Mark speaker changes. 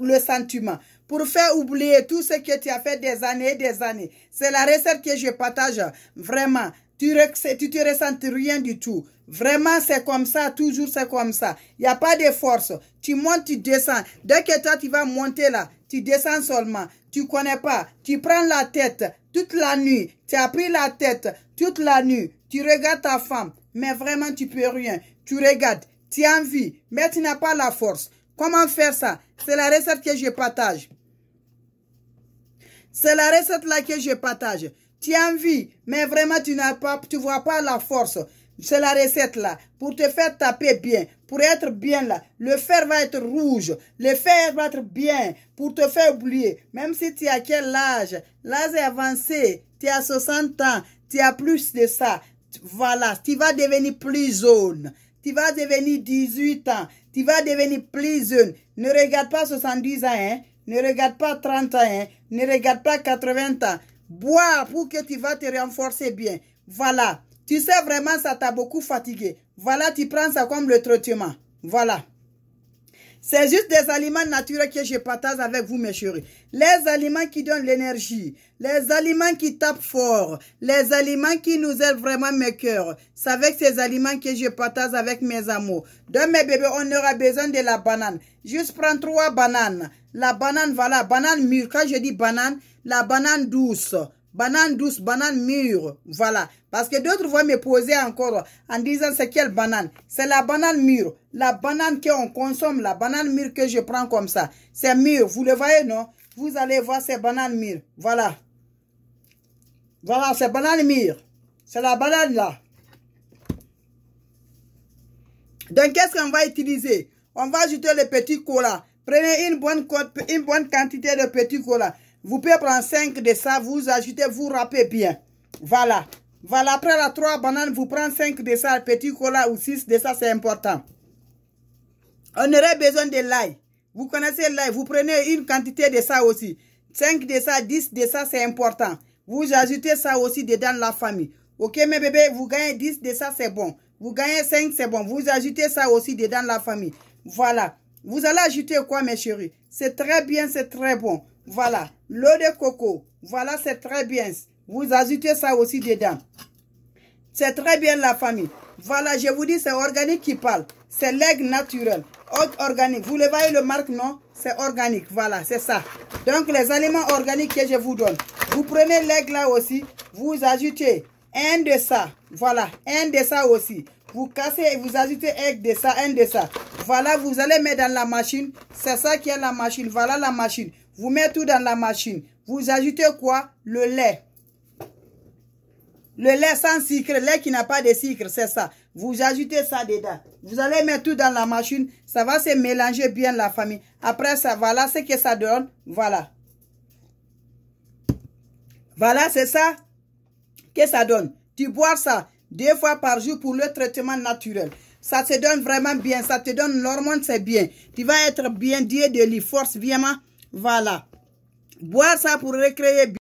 Speaker 1: le, sentiment pour faire oublier tout ce que tu as fait des années et des années. C'est la recette que je partage. Vraiment, tu ne tu te ressentis rien du tout. Vraiment, c'est comme ça, toujours c'est comme ça. Il n'y a pas de force. Tu montes, tu descends. Dès que toi, tu vas monter là, tu descends seulement. Tu connais pas. Tu prends la tête toute la nuit. Tu as pris la tête toute la nuit. Tu regardes ta femme, mais vraiment, tu peux rien. Tu regardes, tu as envie, mais tu n'as pas la force. Comment faire ça C'est la recette que je partage. C'est la recette là que je partage. Tu as envie, mais vraiment tu n'as pas, tu vois pas la force. C'est la recette là pour te faire taper bien, pour être bien là. Le fer va être rouge, le fer va être bien pour te faire oublier. Même si tu as quel âge, l'âge est avancé, tu as 60 ans, tu as plus de ça. Voilà, tu vas devenir plus jaune tu vas devenir 18 ans, tu vas devenir plus jeune. Ne regarde pas 70 ans, hein. ne regarde pas 30 ans, hein. ne regarde pas 80 ans. Bois pour que tu vas te renforcer bien. Voilà. Tu sais vraiment, ça t'a beaucoup fatigué. Voilà, tu prends ça comme le traitement. Voilà. C'est juste des aliments naturels que je partage avec vous, mes chéris. Les aliments qui donnent l'énergie, les aliments qui tapent fort, les aliments qui nous aident vraiment mes cœurs. C'est avec ces aliments que je partage avec mes amours. De mes bébés, on aura besoin de la banane. Juste prends trois bananes. La banane, voilà, banane mûre. Quand je dis banane, la banane douce. Banane douce, banane mûre. Voilà. Parce que d'autres vont me poser encore en disant c'est quelle banane. C'est la banane mûre. La banane qu'on consomme, la banane mûre que je prends comme ça. C'est mûre. Vous le voyez, non? Vous allez voir c'est banane mûre, Voilà. Voilà, c'est banane mûre. C'est la banane là. Donc, qu'est-ce qu'on va utiliser? On va ajouter le petit cola. Prenez une bonne, une bonne quantité de petit cola. Vous pouvez prendre 5 de ça, vous ajoutez, vous râpez bien. Voilà. Voilà, après la 3 bananes, vous prenez 5 de ça, petit cola ou 6 de ça, c'est important. On aurait besoin de l'ail. Vous connaissez l'ail, vous prenez une quantité de ça aussi. 5 de ça, 10 de ça, c'est important. Vous ajoutez ça aussi dedans la famille. Ok, mes bébés, vous gagnez 10 de ça, c'est bon. Vous gagnez 5, c'est bon. Vous ajoutez ça aussi dedans la famille. Voilà. Vous allez ajouter quoi, mes chéris C'est très bien, c'est très bon. Voilà, l'eau de coco. Voilà, c'est très bien. Vous ajoutez ça aussi dedans. C'est très bien la famille. Voilà, je vous dis, c'est organique qui parle. C'est l'aigle naturel. Organique. Vous le voyez le marque, non C'est organique. Voilà, c'est ça. Donc, les aliments organiques que je vous donne. Vous prenez l'aigle là aussi. Vous ajoutez un de ça. Voilà, un de ça aussi. Vous cassez et vous ajoutez un de ça, un de ça. Voilà, vous allez mettre dans la machine. C'est ça qui est la machine. Voilà la machine. Vous mettez tout dans la machine. Vous ajoutez quoi Le lait. Le lait sans sucre, Le lait qui n'a pas de sucre, c'est ça. Vous ajoutez ça dedans. Vous allez mettre tout dans la machine. Ça va se mélanger bien la famille. Après ça, voilà ce que ça donne. Voilà. Voilà, c'est ça que ça donne. Tu bois ça deux fois par jour pour le traitement naturel. Ça te donne vraiment bien. Ça te donne l'hormone, c'est bien. Tu vas être bien, Dieu de les force, vraiment. Voilà. Boire ça pour recréer